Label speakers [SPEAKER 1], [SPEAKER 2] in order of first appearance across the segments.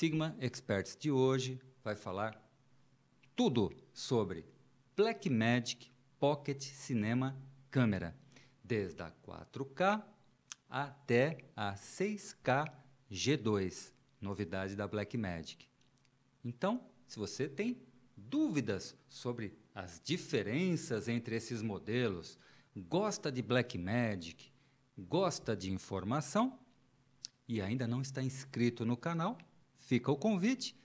[SPEAKER 1] Sigma Experts de hoje vai falar tudo sobre Blackmagic Pocket Cinema Câmera, desde a 4K até a 6K G2, novidade da Blackmagic. Então, se você tem dúvidas sobre as diferenças entre esses modelos, gosta de Blackmagic, gosta de informação e ainda não está inscrito no canal, Fica o convite,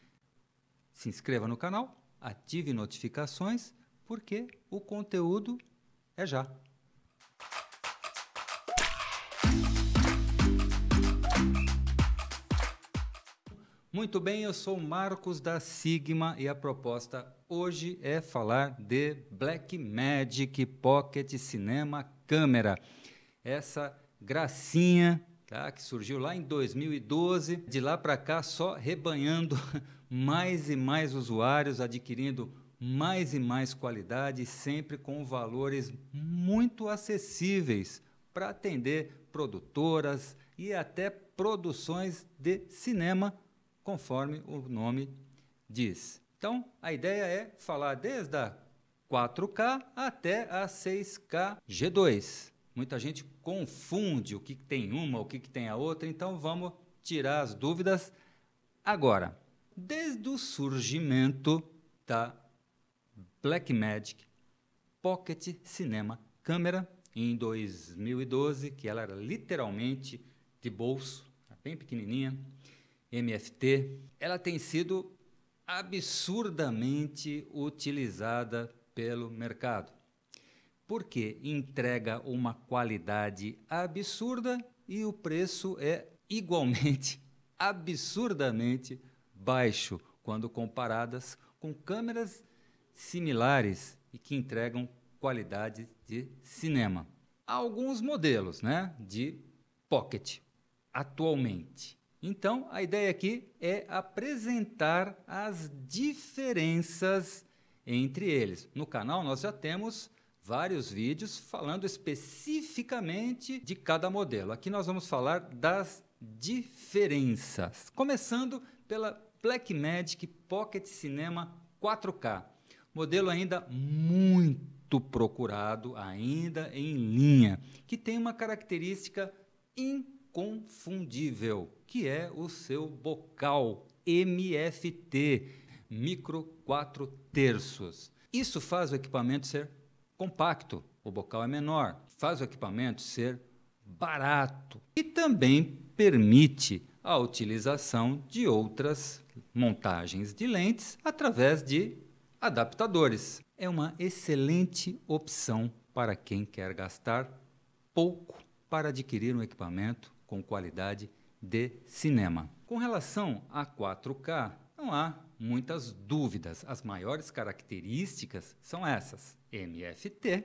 [SPEAKER 1] se inscreva no canal, ative notificações, porque o conteúdo é já. Muito bem, eu sou Marcos da Sigma e a proposta hoje é falar de Black Magic Pocket Cinema Câmera. Essa gracinha tá? que surgiu lá em 2012. De lá para cá, só rebanhando mais e mais usuários, adquirindo mais e mais qualidade, sempre com valores muito acessíveis para atender produtoras e até produções de cinema, conforme o nome diz. Então, a ideia é falar desde a 4K até a 6K G2. Muita gente confunde o que, que tem uma, o que, que tem a outra, então vamos tirar as dúvidas agora. Desde o surgimento da Blackmagic Pocket Cinema Câmera em 2012, que ela era literalmente de bolso, bem pequenininha, MFT, ela tem sido absurdamente utilizada pelo mercado porque entrega uma qualidade absurda e o preço é igualmente, absurdamente baixo quando comparadas com câmeras similares e que entregam qualidade de cinema. Há alguns modelos né, de pocket atualmente. Então, a ideia aqui é apresentar as diferenças entre eles. No canal, nós já temos vários vídeos falando especificamente de cada modelo. Aqui nós vamos falar das diferenças, começando pela Blackmagic Pocket Cinema 4K, modelo ainda muito procurado, ainda em linha, que tem uma característica inconfundível, que é o seu bocal MFT, micro 4 terços. Isso faz o equipamento ser compacto, o bocal é menor, faz o equipamento ser barato e também permite a utilização de outras montagens de lentes através de adaptadores. É uma excelente opção para quem quer gastar pouco para adquirir um equipamento com qualidade de cinema. Com relação a 4K, não há muitas dúvidas. As maiores características são essas: MFT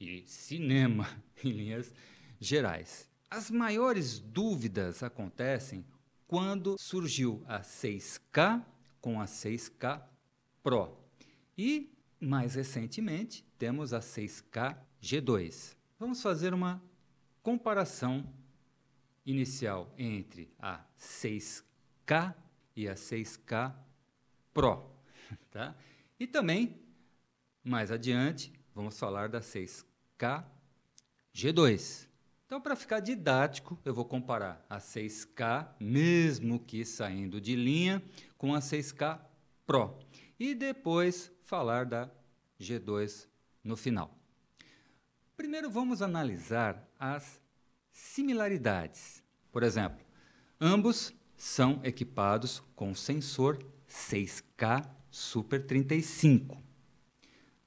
[SPEAKER 1] e cinema, em linhas gerais. As maiores dúvidas acontecem quando surgiu a 6K com a 6K Pro. E, mais recentemente, temos a 6K G2. Vamos fazer uma comparação inicial entre a 6K e a 6K Pro, Tá? E também, mais adiante, vamos falar da 6K G2. Então, para ficar didático, eu vou comparar a 6K, mesmo que saindo de linha, com a 6K Pro. E depois falar da G2 no final. Primeiro, vamos analisar as similaridades. Por exemplo, ambos são equipados com sensor 6K Super 35.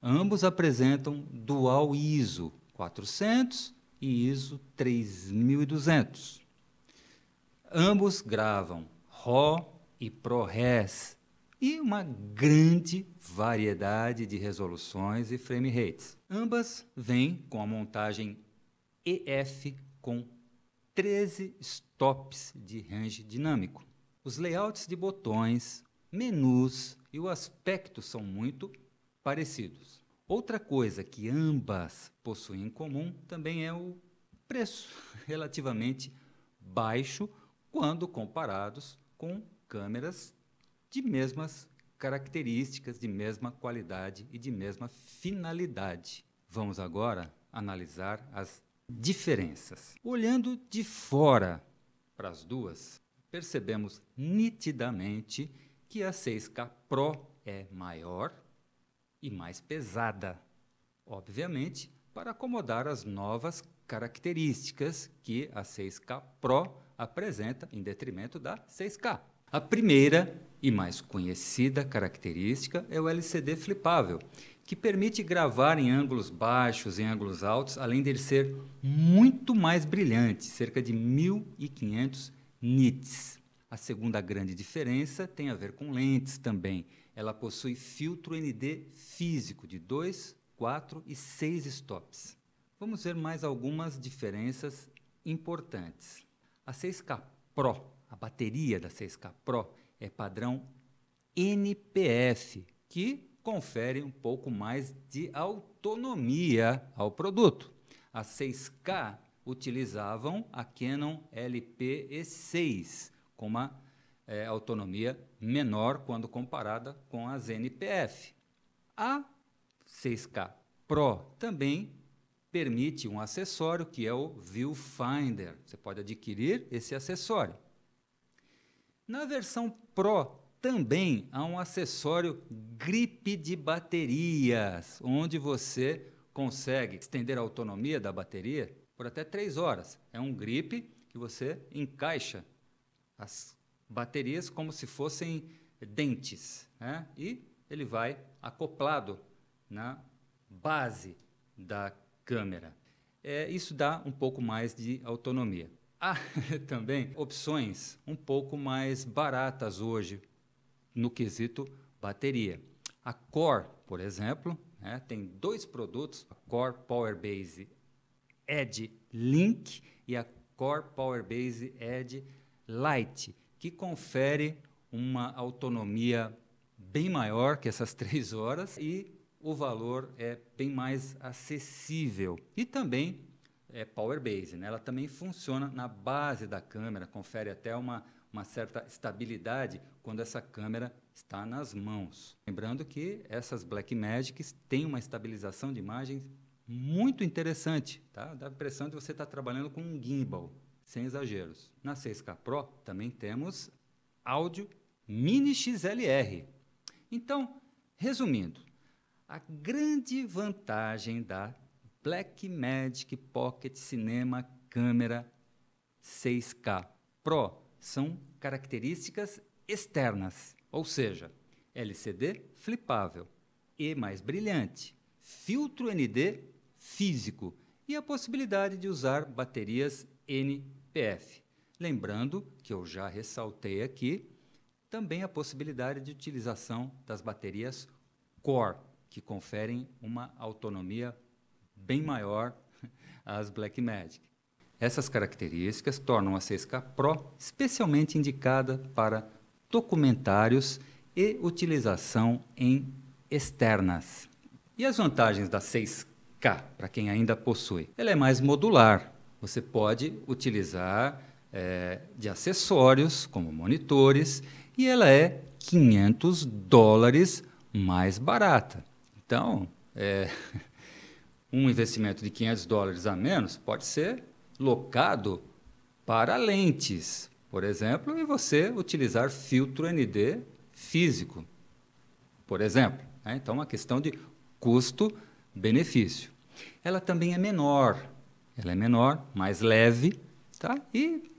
[SPEAKER 1] Ambos apresentam dual ISO 400 e ISO 3200. Ambos gravam RAW e ProRes e uma grande variedade de resoluções e frame rates. Ambas vêm com a montagem EF com 13 stops de range dinâmico. Os layouts de botões, menus e o aspecto são muito parecidos. Outra coisa que ambas possuem em comum também é o preço, relativamente baixo quando comparados com câmeras de mesmas características, de mesma qualidade e de mesma finalidade. Vamos agora analisar as diferenças. Olhando de fora para as duas, percebemos nitidamente que a 6K Pro é maior e mais pesada, obviamente, para acomodar as novas características que a 6K Pro apresenta em detrimento da 6K. A primeira e mais conhecida característica é o LCD flipável, que permite gravar em ângulos baixos e ângulos altos, além de ser muito mais brilhante, cerca de 1500 nits. A segunda grande diferença tem a ver com lentes também. Ela possui filtro ND físico de 2, 4 e 6 stops. Vamos ver mais algumas diferenças importantes. A 6K Pro, a bateria da 6K Pro, é padrão NPF, que confere um pouco mais de autonomia ao produto. A 6K utilizavam a Canon LPE6, com uma é, autonomia menor quando comparada com as NPF. A 6K Pro também permite um acessório que é o Viewfinder. Você pode adquirir esse acessório. Na versão Pro também há um acessório grip de baterias, onde você consegue estender a autonomia da bateria por até 3 horas. É um grip que você encaixa as baterias como se fossem dentes. Né? E ele vai acoplado na base da câmera. É, isso dá um pouco mais de autonomia. Há também opções um pouco mais baratas hoje no quesito bateria. A Core, por exemplo, né, tem dois produtos, a Core Power Base Edge Link e a Core Power Base Edge light, que confere uma autonomia bem maior que essas três horas e o valor é bem mais acessível. E também é power base, né? ela também funciona na base da câmera, confere até uma, uma certa estabilidade quando essa câmera está nas mãos. Lembrando que essas Black Magics têm uma estabilização de imagens muito interessante, tá? dá a impressão de você estar trabalhando com um gimbal, sem exageros. Na 6K Pro também temos áudio Mini XLR. Então, resumindo, a grande vantagem da Blackmagic Pocket Cinema Câmera 6K Pro são características externas, ou seja, LCD flipável, E mais brilhante, filtro ND físico e a possibilidade de usar baterias N PF. Lembrando que eu já ressaltei aqui também a possibilidade de utilização das baterias Core, que conferem uma autonomia bem maior às Blackmagic. Essas características tornam a 6K Pro especialmente indicada para documentários e utilização em externas. E as vantagens da 6K para quem ainda possui? Ela é mais modular, você pode utilizar é, de acessórios, como monitores, e ela é 500 dólares mais barata. Então, é, um investimento de 500 dólares a menos pode ser locado para lentes, por exemplo, e você utilizar filtro ND físico, por exemplo. Né? Então, é uma questão de custo-benefício. Ela também é menor ela é menor, mais leve, tá? E,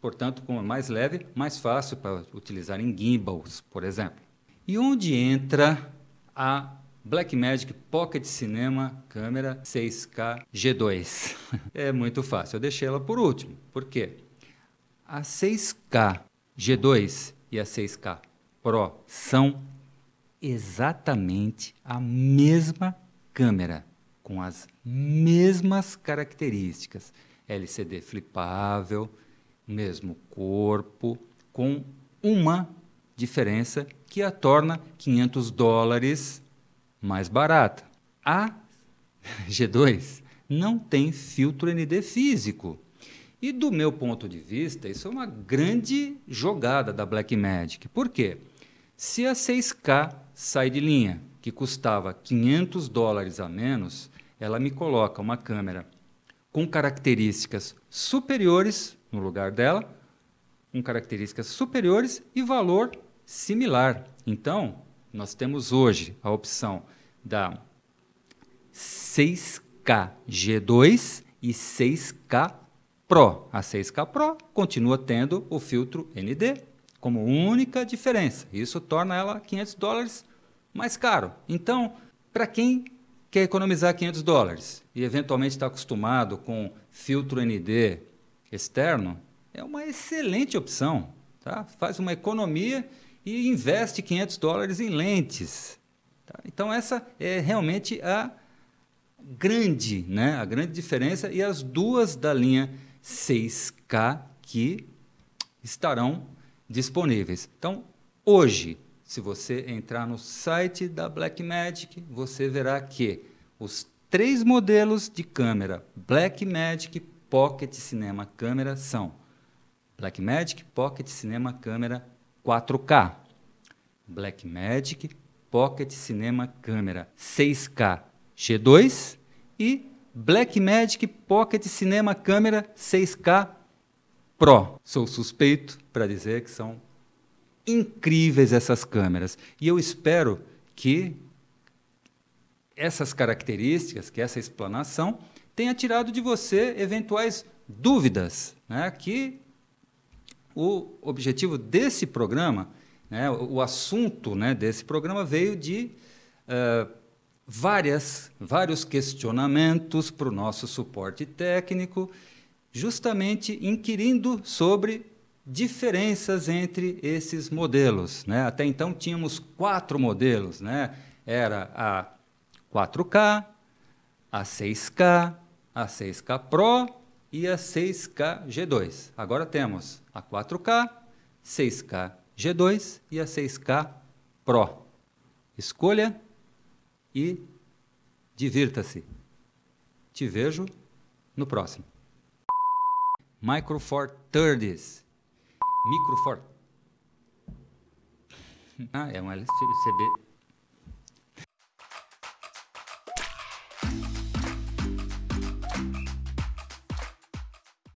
[SPEAKER 1] portanto, como é mais leve, mais fácil para utilizar em gimbals, por exemplo. E onde entra a Blackmagic Pocket Cinema câmera 6K G2? é muito fácil, eu deixei ela por último. Por quê? A 6K G2 e a 6K Pro são exatamente a mesma câmera com as mesmas características, LCD flipável, mesmo corpo, com uma diferença que a torna 500 dólares mais barata. A G2 não tem filtro ND físico. E do meu ponto de vista, isso é uma grande jogada da Blackmagic. Por quê? Se a 6K sai de linha, que custava 500 dólares a menos, ela me coloca uma câmera com características superiores no lugar dela, com características superiores e valor similar. Então, nós temos hoje a opção da 6K G2 e 6K Pro. A 6K Pro continua tendo o filtro ND como única diferença. Isso torna ela 500 dólares mais caro. Então, para quem quer economizar 500 dólares e eventualmente está acostumado com filtro ND externo, é uma excelente opção. Tá? Faz uma economia e investe 500 dólares em lentes. Tá? Então, essa é realmente a grande, né? a grande diferença e as duas da linha 6K que estarão disponíveis. Então, hoje, se você entrar no site da Blackmagic, você verá que os três modelos de câmera Blackmagic Pocket Cinema Câmera são Blackmagic Pocket Cinema Câmera 4K, Blackmagic Pocket Cinema Câmera 6K G2 e Blackmagic Pocket Cinema Câmera 6K Pro. Sou suspeito para dizer que são incríveis essas câmeras. E eu espero que essas características, que essa explanação, tenha tirado de você eventuais dúvidas, né? que o objetivo desse programa, né? o assunto né? desse programa veio de uh, várias, vários questionamentos para o nosso suporte técnico, justamente inquirindo sobre diferenças entre esses modelos. Né? Até então tínhamos quatro modelos: né? era a 4K, a 6K, a 6K Pro e a 6K G2. Agora temos a 4K, 6K G2 e a 6K Pro. Escolha e divirta-se. Te vejo no próximo. Micro Four Thirds Microfort. Ah, é um LCB